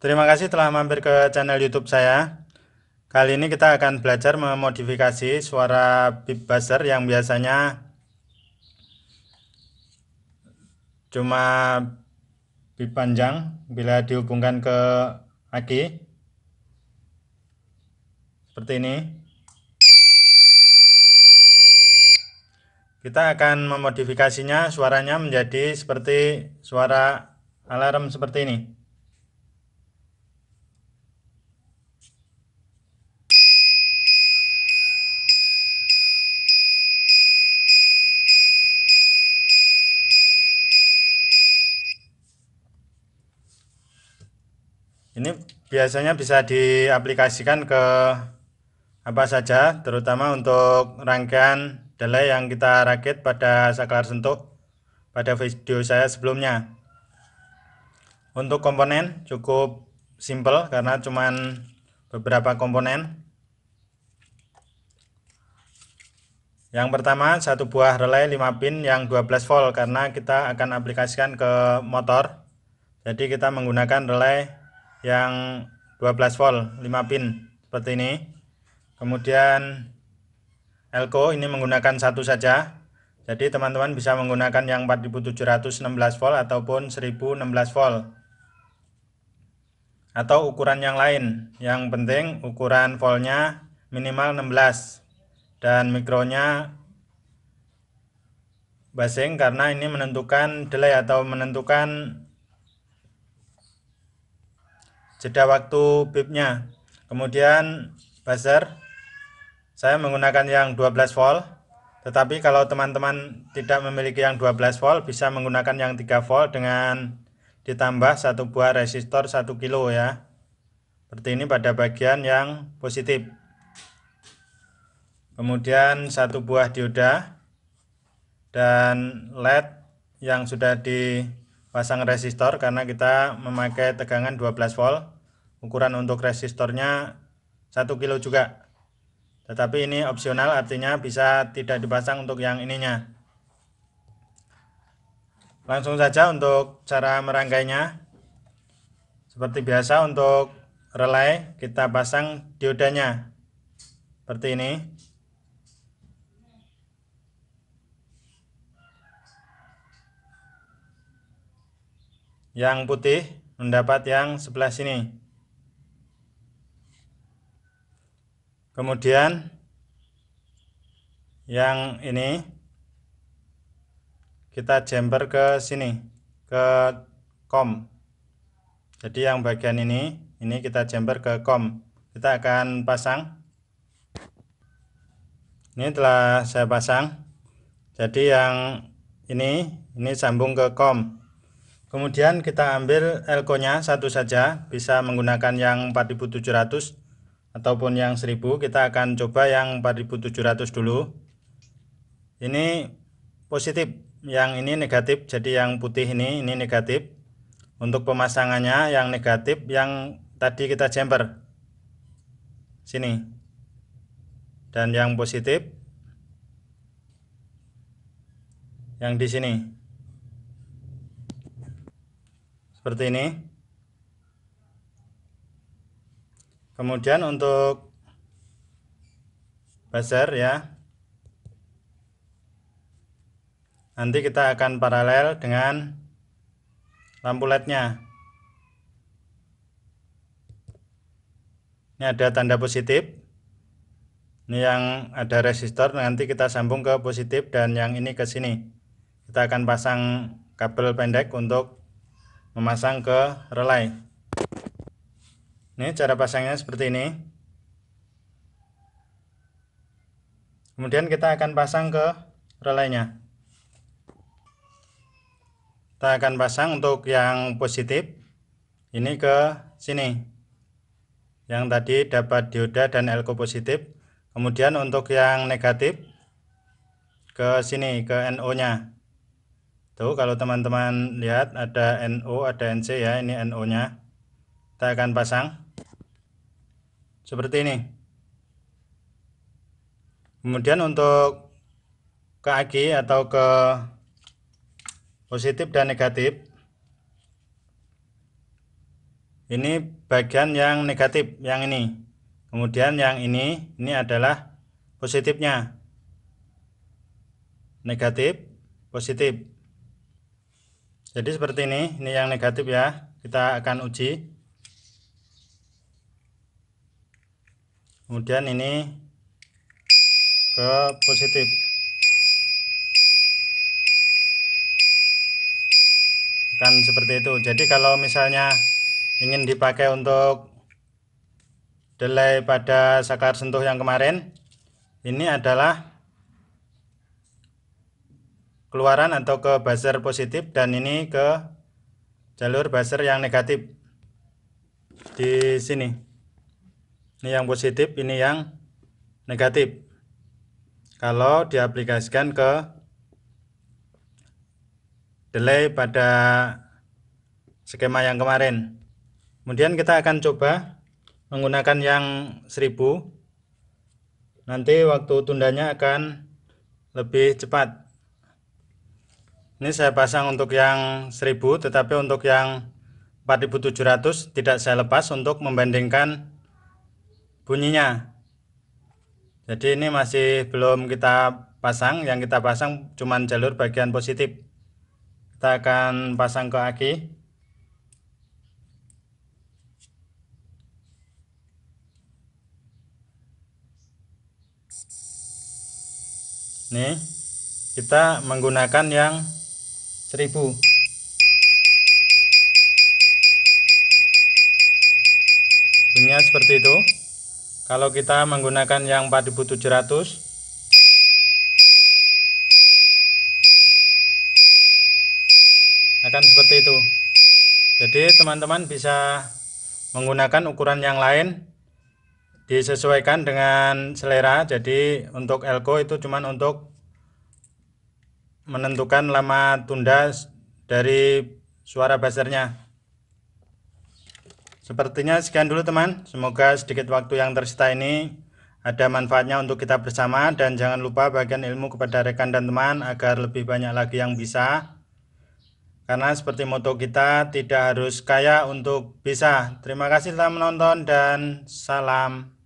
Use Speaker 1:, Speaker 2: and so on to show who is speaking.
Speaker 1: Terima kasih telah mampir ke channel YouTube saya. Kali ini kita akan belajar memodifikasi suara beep buzzer yang biasanya cuma beep panjang bila dihubungkan ke aki. Seperti ini. Kita akan memodifikasinya suaranya menjadi seperti suara alarm seperti ini. Ini biasanya bisa diaplikasikan ke apa saja, terutama untuk rangkaian delay yang kita rakit pada saklar sentuh pada video saya sebelumnya. Untuk komponen cukup simple karena cuman beberapa komponen. Yang pertama satu buah relay 5 pin yang 12 volt karena kita akan aplikasikan ke motor. Jadi kita menggunakan relay yang 12 volt 5 pin seperti ini kemudian elko ini menggunakan satu saja jadi teman-teman bisa menggunakan yang 4716 volt ataupun 1016 volt atau ukuran yang lain yang penting ukuran voltnya minimal 16 dan mikronya basing karena ini menentukan delay atau menentukan jeda waktu beepnya. kemudian buzzer saya menggunakan yang 12 volt tetapi kalau teman-teman tidak memiliki yang 12 volt bisa menggunakan yang 3 volt dengan ditambah satu buah resistor 1 kilo ya seperti ini pada bagian yang positif kemudian satu buah dioda dan LED yang sudah di pasang resistor karena kita memakai tegangan 12 volt ukuran untuk resistornya 1 kilo juga tetapi ini opsional artinya bisa tidak dipasang untuk yang ininya langsung saja untuk cara merangkainya seperti biasa untuk relay kita pasang diodanya seperti ini yang putih mendapat yang sebelah sini. Kemudian yang ini kita jumper ke sini, ke kom. Jadi yang bagian ini, ini kita jumper ke kom. Kita akan pasang. Ini telah saya pasang. Jadi yang ini, ini sambung ke kom. Kemudian kita ambil elko-nya satu saja, bisa menggunakan yang 4700 ataupun yang 1000. Kita akan coba yang 4700 dulu. Ini positif, yang ini negatif. Jadi yang putih ini ini negatif. Untuk pemasangannya yang negatif yang tadi kita jumper Sini. Dan yang positif yang di sini seperti ini kemudian untuk buzzer ya nanti kita akan paralel dengan lampu LED-nya. ini ada tanda positif ini yang ada resistor nanti kita sambung ke positif dan yang ini ke sini kita akan pasang kabel pendek untuk memasang ke relay. Ini cara pasangnya seperti ini. Kemudian kita akan pasang ke relaynya. Kita akan pasang untuk yang positif ini ke sini. Yang tadi dapat dioda dan elko positif. Kemudian untuk yang negatif ke sini ke NO-nya. Tuh kalau teman-teman lihat ada NO, ada NC ya, ini NO-nya. Kita akan pasang seperti ini. Kemudian untuk ke AG atau ke positif dan negatif. Ini bagian yang negatif, yang ini. Kemudian yang ini, ini adalah positifnya. Negatif, positif jadi seperti ini ini yang negatif ya kita akan uji kemudian ini ke positif akan seperti itu jadi kalau misalnya ingin dipakai untuk delay pada sakar sentuh yang kemarin ini adalah keluaran atau ke buzzer positif dan ini ke jalur buzzer yang negatif di sini ini yang positif ini yang negatif kalau diaplikasikan ke delay pada skema yang kemarin kemudian kita akan coba menggunakan yang 1000 nanti waktu tundanya akan lebih cepat ini saya pasang untuk yang 1000 tetapi untuk yang 4700 tidak saya lepas untuk membandingkan bunyinya. Jadi ini masih belum kita pasang, yang kita pasang cuman jalur bagian positif. Kita akan pasang ke aki. Nih, kita menggunakan yang seribu bunyinya seperti itu kalau kita menggunakan yang 4700 akan seperti itu jadi teman-teman bisa menggunakan ukuran yang lain disesuaikan dengan selera jadi untuk elko itu cuman untuk menentukan lama tunda dari suara buzzernya. Sepertinya sekian dulu teman. Semoga sedikit waktu yang tersita ini ada manfaatnya untuk kita bersama dan jangan lupa bagian ilmu kepada rekan dan teman agar lebih banyak lagi yang bisa. Karena seperti moto kita tidak harus kaya untuk bisa. Terima kasih telah menonton dan salam.